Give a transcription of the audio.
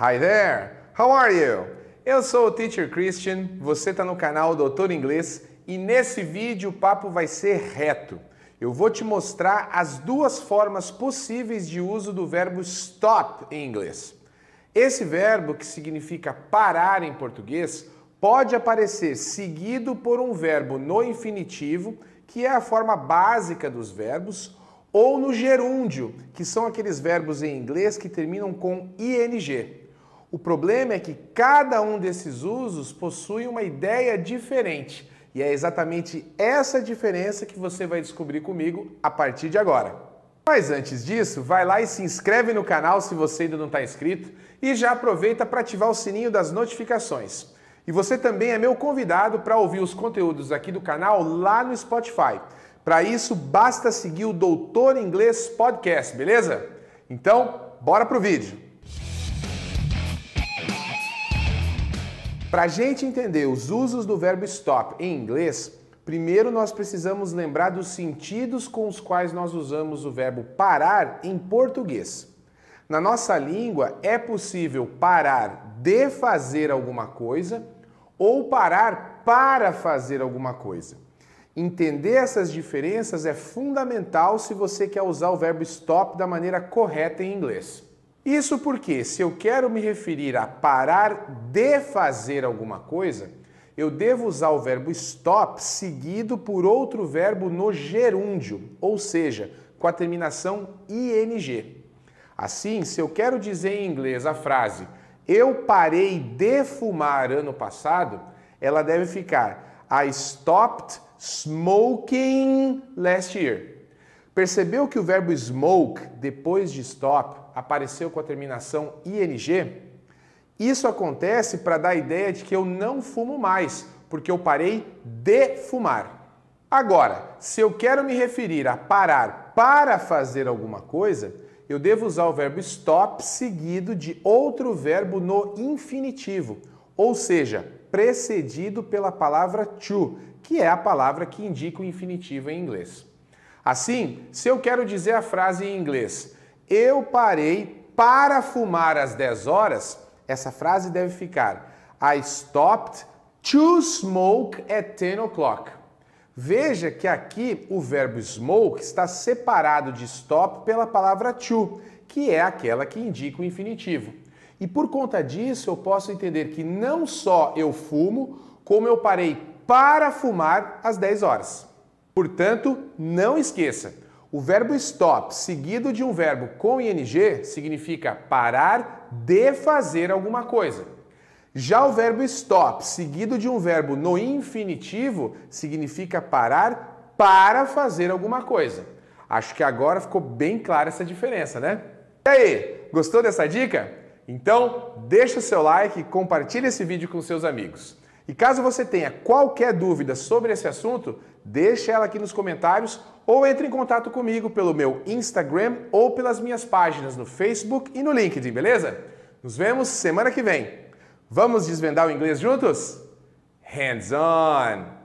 Hi there! How are you? Eu sou o Teacher Christian, você está no canal Doutor Inglês e nesse vídeo o papo vai ser reto. Eu vou te mostrar as duas formas possíveis de uso do verbo stop em inglês. Esse verbo, que significa parar em português, pode aparecer seguido por um verbo no infinitivo, que é a forma básica dos verbos, ou no gerúndio, que são aqueles verbos em inglês que terminam com ing. O problema é que cada um desses usos possui uma ideia diferente. E é exatamente essa diferença que você vai descobrir comigo a partir de agora. Mas antes disso, vai lá e se inscreve no canal se você ainda não está inscrito e já aproveita para ativar o sininho das notificações. E você também é meu convidado para ouvir os conteúdos aqui do canal lá no Spotify. Para isso, basta seguir o Doutor Inglês Podcast, beleza? Então, bora pro vídeo! Para a gente entender os usos do verbo stop em inglês, primeiro nós precisamos lembrar dos sentidos com os quais nós usamos o verbo parar em português. Na nossa língua, é possível parar de fazer alguma coisa ou parar para fazer alguma coisa. Entender essas diferenças é fundamental se você quer usar o verbo stop da maneira correta em inglês. Isso porque, se eu quero me referir a parar de fazer alguma coisa, eu devo usar o verbo stop seguido por outro verbo no gerúndio, ou seja, com a terminação ing. Assim, se eu quero dizer em inglês a frase eu parei de fumar ano passado, ela deve ficar I stopped smoking last year. Percebeu que o verbo smoke depois de stop apareceu com a terminação ING, isso acontece para dar a ideia de que eu não fumo mais, porque eu parei de fumar. Agora, se eu quero me referir a parar para fazer alguma coisa, eu devo usar o verbo stop seguido de outro verbo no infinitivo, ou seja, precedido pela palavra to, que é a palavra que indica o infinitivo em inglês. Assim, se eu quero dizer a frase em inglês eu parei para fumar às 10 horas. Essa frase deve ficar: I stopped to smoke at 10 o'clock. Veja que aqui o verbo smoke está separado de stop pela palavra to, que é aquela que indica o infinitivo. E por conta disso, eu posso entender que não só eu fumo, como eu parei para fumar às 10 horas. Portanto, não esqueça, o verbo stop, seguido de um verbo com ing, significa parar de fazer alguma coisa. Já o verbo stop, seguido de um verbo no infinitivo, significa parar para fazer alguma coisa. Acho que agora ficou bem clara essa diferença, né? E aí, gostou dessa dica? Então, deixa o seu like e compartilha esse vídeo com seus amigos. E caso você tenha qualquer dúvida sobre esse assunto, deixe ela aqui nos comentários ou entre em contato comigo pelo meu Instagram ou pelas minhas páginas no Facebook e no LinkedIn, beleza? Nos vemos semana que vem. Vamos desvendar o inglês juntos? Hands on!